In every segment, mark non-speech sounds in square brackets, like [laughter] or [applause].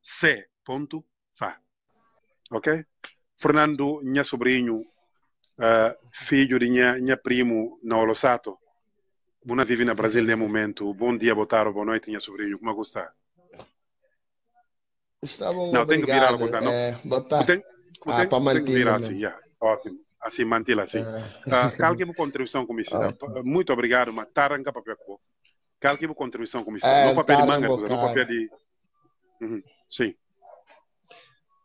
C.Sá. Ok? Fernando, minha sobrinho, uh, eh, filho de minha, minha primo, Naolo Sato, Buna vive no Brasil nesse momento. Bom dia, boa tarde, boa noite, minha sobrinho. Como é que está? Está bom, Não, obrigado. tem que virar, botar, não? É, tarde. Tem, ah, tem, para manter. Tem virar yeah. ótimo. Assim, mantê-la assim. É. Uh, eh, alguma contribuição com isso? Muito obrigado, mas taranca papel. Calque a contribuição com isso. Eh, é, não papel de manga, não papel de... Uhum. Sim.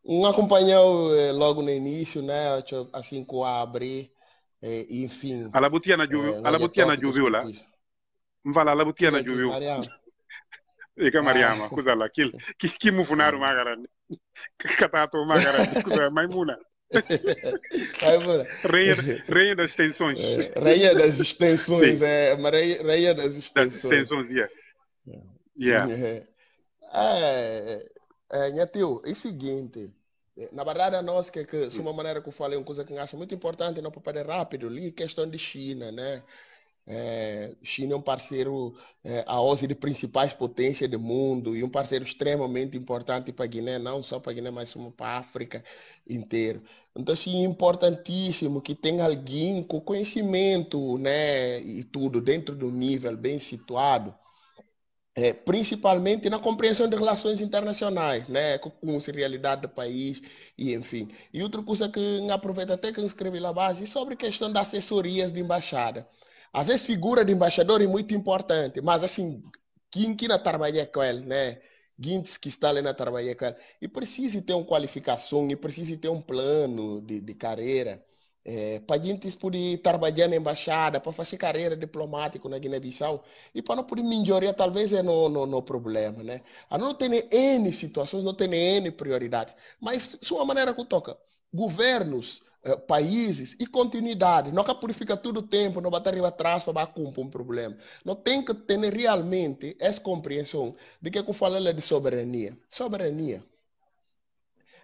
Um acompanhou eh, logo no início, né? Assim, com a abrir, eh, enfim. A Labutiana Juvio, eh, a Labutiana Juvio lá. Mvala, na Labutiana e Eka Mariama, ah. kuza la kil. Ki, que mufunaru magarani. Katato [laughs] magarani, é mais maimuna. [laughs] rainha, rainha das extensões. rei é, rainha das [laughs] extensões, Sim. é. Rainha, das extensões. Das extensões, Yeah. É. yeah. É, é, minha é, tio, é o seguinte. Eh, na verdade, nós que, que de uma maneira que eu falei, uma coisa que eu acho muito importante, não para perder rápido, ali, questão de China, né? É, China é um parceiro, é, a OSE de principais potências do mundo e um parceiro extremamente importante para a Guiné, não só para a Guiné, mas para a África inteira. Então, assim, é importantíssimo que tenha alguém com conhecimento né, e tudo dentro do nível bem situado é, principalmente na compreensão de relações internacionais, né, com a realidade do país e enfim. E outra coisa que aproveito até que escrevi lá base é sobre a questão das assessorias de embaixada. Às vezes figura de embaixador é muito importante, mas assim, quem que na trabalha com ele, né? Guintes que está ali na trabalha com ele. E precisa ter uma qualificação, e precisa ter um plano de, de carreira é, eh, para gente poder trabalhar na embaixada, para fazer carreira diplomática na Guiné-Bissau e para não poder melhorar, talvez é no, no, no problema, né? A não tem N situações, não tem N prioridades, mas sua maneira que toca. Governos, eh, países e continuidade. não Nunca purifica todo o tempo, não bater atrás para cumprir um problema. Não tem que ter realmente essa compreensão de que eu falo é de soberania. Soberania.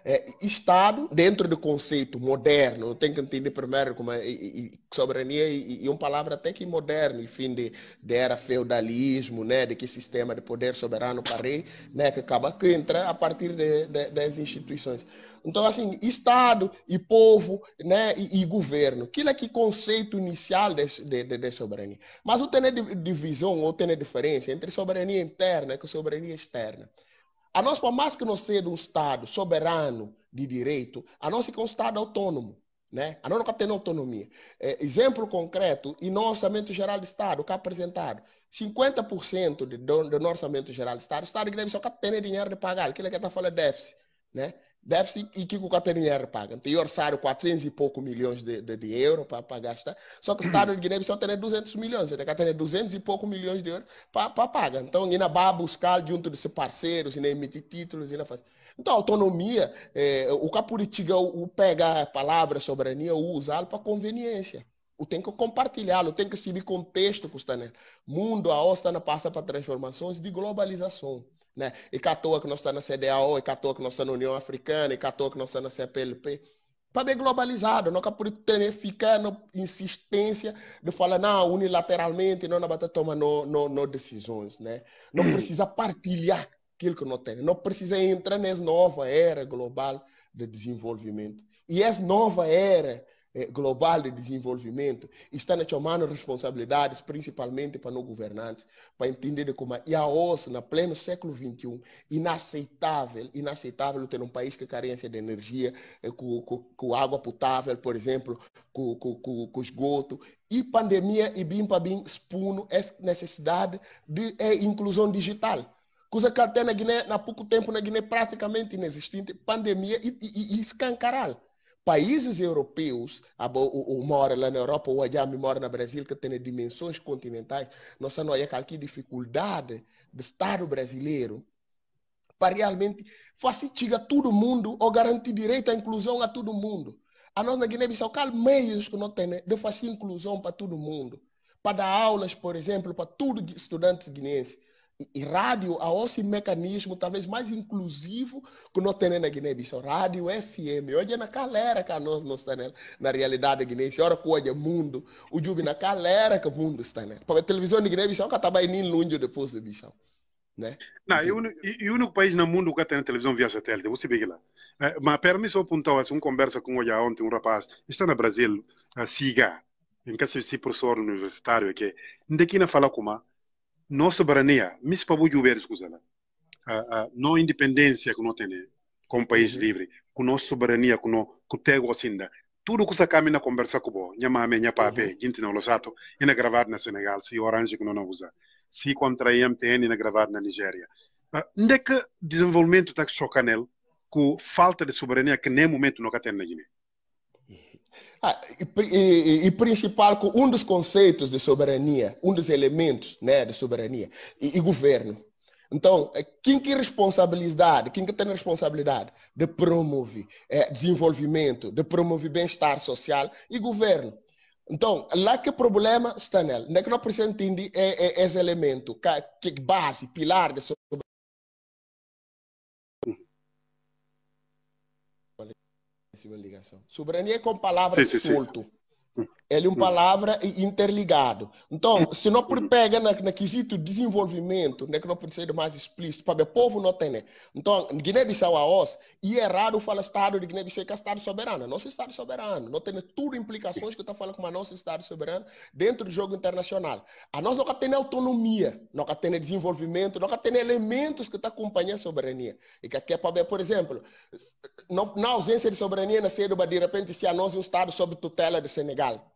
É, Estado, dentro do conceito moderno, tem que entender primeiro como é, e, e, soberania e, e, uma palavra até que moderno, enfim, de, de era feudalismo, né, de que sistema de poder soberano para rei, né, que acaba que entra a partir de, de, das instituições. Então, assim, Estado e povo né, e, e governo, aquilo é que conceito inicial de, de, de soberania. Mas o tem divisão, ou tem diferença entre soberania interna e soberania externa. A nós, por mais que não seja um Estado soberano de direito, a nós é um Estado autônomo. Né? A nós nunca tem autonomia. É, exemplo concreto, e no Orçamento Geral do Estado, que é apresentado, 50% do, do orçamento geral do Estado, o Estado de Grêmio só tem dinheiro de pagar, aquilo que está falando é déficit. Né? déficit e que o Catarinense paga. Tem orçário 400 e pouco milhões de, de, de euros para, gastar, só que o Estado de Guiné só tem 200 milhões, tem que ter 200 e pouco milhões de euros para, pagar. Então, ainda vai buscar junto de parceiros, ainda emitir títulos, ainda faz. Então, a autonomia, eh, o Capuritiga o, o pega a palavra soberania, o usá-lo para conveniência. O tem que compartilhá-lo, tem que seguir contexto, Custaner. Mundo, a Ostana passa para transformações de globalização. Né? E que que nós estamos tá na CDAO, e que que nós estamos tá na União Africana, e que que nós estamos tá na CPLP. Para bem globalizado, nunca por ter ficando insistência de falar não, unilateralmente, não vai tomar não, não, decisões. Né? Não hum. precisa partilhar aquilo que não tem. Não precisa entrar nessa nova era global de desenvolvimento. E essa nova era é, global de desenvolvimento está na tomando responsabilidades, principalmente para os governantes, para entender como é a OSS, no pleno século XXI, inaceitável, inaceitável ter um país que carência de energia, eh, com, com, com água potável, por exemplo, com, com, com esgoto, e pandemia e bim para bim expuno essa necessidade de é, inclusão digital. Coisa que até na Guiné, há pouco tempo na Guiné praticamente inexistente, pandemia e, e, e escancaral países europeus, ou mora lá na Europa, ou allá, uma hora no Brasil, que tem dimensões continentais, nós não é aqui dificuldade do Estado brasileiro para realmente facilitar todo mundo ou garantir direito à inclusão a todo mundo. A nós na Guiné-Bissau, qual meios que nós temos né, de fazer inclusão para todo mundo? Para dar aulas, por exemplo, para todos os estudantes guineenses. E rádio, a esse mecanismo talvez mais inclusivo que nós temos na Guiné-Bissau. Rádio FM. Hoje é na calera que nós, nós estamos na realidade guiné Ora hoje é mundo. O Jubi na calera que o mundo está. Né? Porque a televisão de Guiné-Bissau que estava nem longe depois de Bissau. Né? Não, e o único país no mundo que tem televisão via satélite, você vê lá. Eh, mas só apontar assim, uma conversa com hoje ontem um rapaz, está no Brasil, a eh, SIGA, em que se professor universitário, é que ainda aqui não fala como não soberania, mesmo para o ver, escusa, uh, ah, uh, ah, não independência que nós temos como país uhum. livre, com nossa soberania, com que temos ainda. Tudo que sacame na conversa com o minha mãe, minha papé, uhum. gente não losato, e na gravar na Senegal, se o orange que não não usa, se contra IMTN na gravar na Nigéria. Uh, ah, é que desenvolvimento está chocando com falta de soberania que nem momento não tem na Guiné? Ah, e, e, e, principal, um dos conceitos de soberania, um dos elementos né, de soberania e, e governo. Então, é, quem que responsabilidade, quem que tem responsabilidade de promover é, desenvolvimento, de promover bem-estar social e governo? Então, lá que o problema está nele Não é que não precisa entender é, é, esse elemento, que, que base, pilar de soberania. Sobre con palabras de culto. Mm. Ele é uma hum. palavra interligado. Então, hum. se não pega na, na quesito desenvolvimento, né, que não pode ser mais explícito, para o povo não tem. Né? Então, Guiné-Bissau a OS, e é raro falar Estado de Guiné-Bissau que é Estado soberano. É nosso Estado soberano. Não tem né, tudo implicações que está falando com o nosso Estado soberano dentro do jogo internacional. A nós nunca tem autonomia, nunca tem né, desenvolvimento, nunca tem elementos que está acompanhando a soberania. E que aqui é para por exemplo, na ausência de soberania, na cedo, de repente, se a nós é um Estado sob tutela de Senegal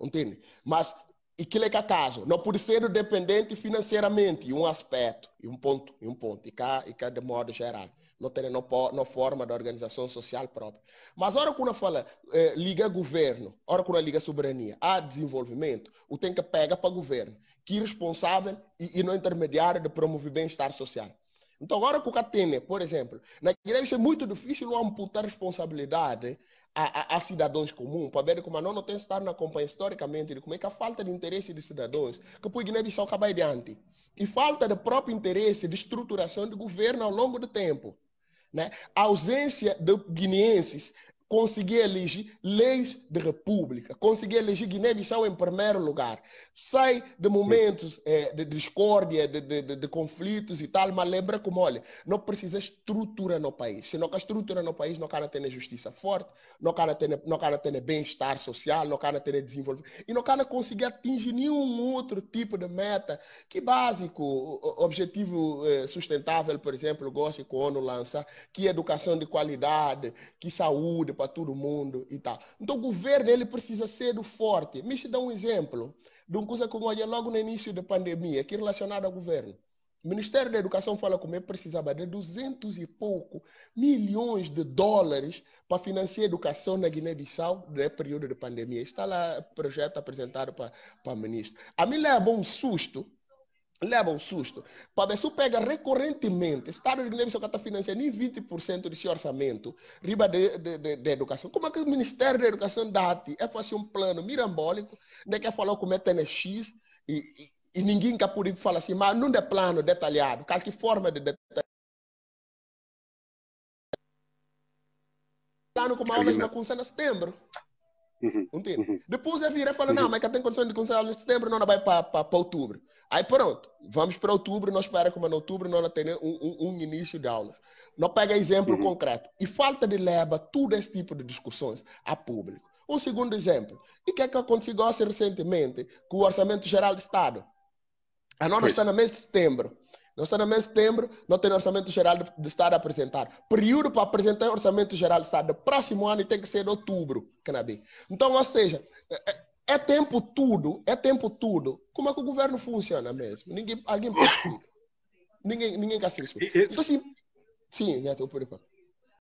entende? Mas e que é que acaso não pode ser dependente financeiramente, um aspecto, e um ponto, e um ponto, e cá, e cá de modo geral. Não tem não, forma da organização social própria. Mas a hora que fala eh, liga governo, a hora que liga soberania a desenvolvimento, o tem que pega para o governo, que é responsável e, e não intermediário de promover bem-estar social. Então, agora com o Catene, por exemplo, na Guiné-Bissau é muito difícil amputar responsabilidade a, a, a, cidadãos comuns, para ver como a não tem estado na companhia historicamente de como é que a falta de interesse de cidadãos que põe Guiné-Bissau acaba adiante. E falta de próprio interesse de estruturação de governo ao longo do tempo. Né? A ausência de guineenses conseguir eleger leis de república, conseguir eleger Guiné-Bissau em primeiro lugar. Sai de momentos é, de discórdia, de, de, de, de, conflitos e tal, mas lembra como, olha, não precisa estrutura no país. Se não há estrutura no país, não cara ter justiça forte, não cara ter, não cara ter bem-estar social, não cara ter desenvolvimento. E não cara conseguir atingir nenhum outro tipo de meta. Que básico, objetivo eh, sustentável, por exemplo, gosto que a ONU lança, que educação de qualidade, que saúde, para todo mundo e tal. Então o governo ele precisa ser forte. Me te dá um exemplo de uma coisa que eu olhei logo no início da pandemia, que é relacionada ao governo. O Ministério da Educação fala como é precisava de 200 e pouco milhões de dólares para financiar a educação na Guiné-Bissau no período de pandemia. Está lá projeto apresentado para, para o ministro. A mim leva um susto leva um susto. Para ver pega recorrentemente, Estado de Guiné-Bissau está financiando em 20% do seu orçamento, riba de, de, de, de, educação. Como é que o Ministério da Educação dá é fazer um plano mirambólico, nem né, quer é falar como é TNX, e, e, e ninguém que pode falar assim, mas não é plano detalhado, caso que forma de detalhado. Plano como a aula na Conselho setembro. Uhum. Uhum. Depois a vira e fala: uhum. Não, mas que tem condições de começar em setembro, não, não vai para, para, para outubro. Aí pronto, vamos para outubro, nós esperamos como em é outubro, nós tem um, um, um, início de aulas. Não pega exemplo concreto. E falta de leva todo esse tipo de discussões a público. Um segundo exemplo. E o que é que aconteceu recentemente com o Orçamento Geral do Estado? A nona está no mês de setembro. Nós estamos em setembro, não tem orçamento geral de Estado a apresentar. Período para apresentar orçamento geral de Estado do próximo ano tem que ser em outubro, Canabi. Então, ou seja, é, é, é, tempo tudo, é tempo tudo. Como é que o governo funciona mesmo? Ninguém, alguém pode ninguém Ninguém, ninguém consegue explicar. Então, assim, sim, Neto, por enquanto.